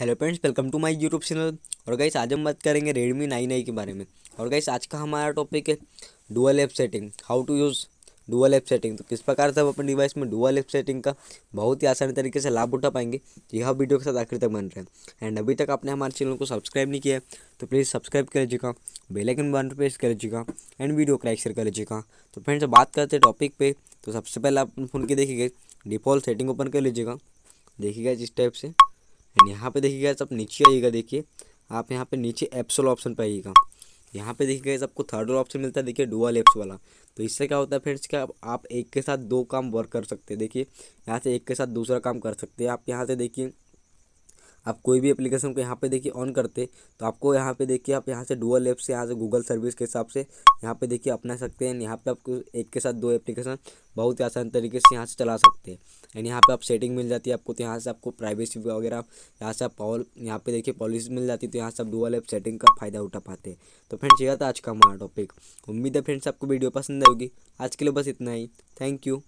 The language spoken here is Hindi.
hello friends welcome to my YouTube channel और गाइस आज हम बात करेंगे रेडमी नाइन आई के बारे में और गाइस आज का हमारा टॉपिक है dual app setting how to use dual app setting तो किस प्रकार से आप अपने डिवाइस में डुअल एप सेटिंग का बहुत ही आसानी तरीके से लाभ उठा पाएंगे यह वीडियो के साथ आखिर तक बन रहे हैं एंड अभी तक आपने हमारे चैनल को सब्सक्राइब नहीं किया है तो प्लीज़ सब्सक्राइब कर लीजिएगा बेलाइकन बटन प्रेस कर लीजिएगा एंड वीडियो को लाइक शेयर कर लीजिएगा तो फ्रेंड्स बात करते हैं टॉपिक पर तो सबसे पहले आप फोन की देखिएगा डिफ़ॉल्ट सेटिंग ओपन कर लीजिएगा देखिएगा जिस टाइप से एंड यहाँ पे देखिए गैस आप नीचे आइएगा देखिए आप यहाँ पे नीचे एप्सोल ऑप्शन पर आइएगा यहाँ पे देखिए गैस आपको थर्ड ऑप्शन मिलता है देखिए डुअल एप्स वाला तो इससे क्या होता है फ्रेंड्स कि आप, आप एक के साथ दो काम वर्क कर सकते हैं देखिए यहाँ से एक के साथ दूसरा काम कर सकते हैं आप यहाँ से देखिए आप कोई भी एप्लीकेशन को यहाँ पे देखिए ऑन करते तो आपको यहाँ पे देखिए आप यहाँ से डुअल ऐप से यहाँ से गूगल सर्विस के हिसाब से यहाँ पे देखिए अपना सकते हैं यहाँ पे आपको एक के साथ दो एप्लीकेशन बहुत ही आसान तरीके से यहाँ से चला सकते हैं एंड यहाँ पे आप सेटिंग मिल जाती है आपको तो यहाँ से आपको प्राइवेसी वगैरह यहाँ से आप पॉल यहाँ पे देखिए पॉलिसी मिल जाती है तो यहाँ से आप डुअल ऐप सेटिंग का फ़ायदा उठा पाते तो फ्रेंड्स यह था आज का हमारा टॉपिक उम्मीद है फ्रेंड्स आपको वीडियो पसंद आएगी आज के लिए बस इतना ही थैंक यू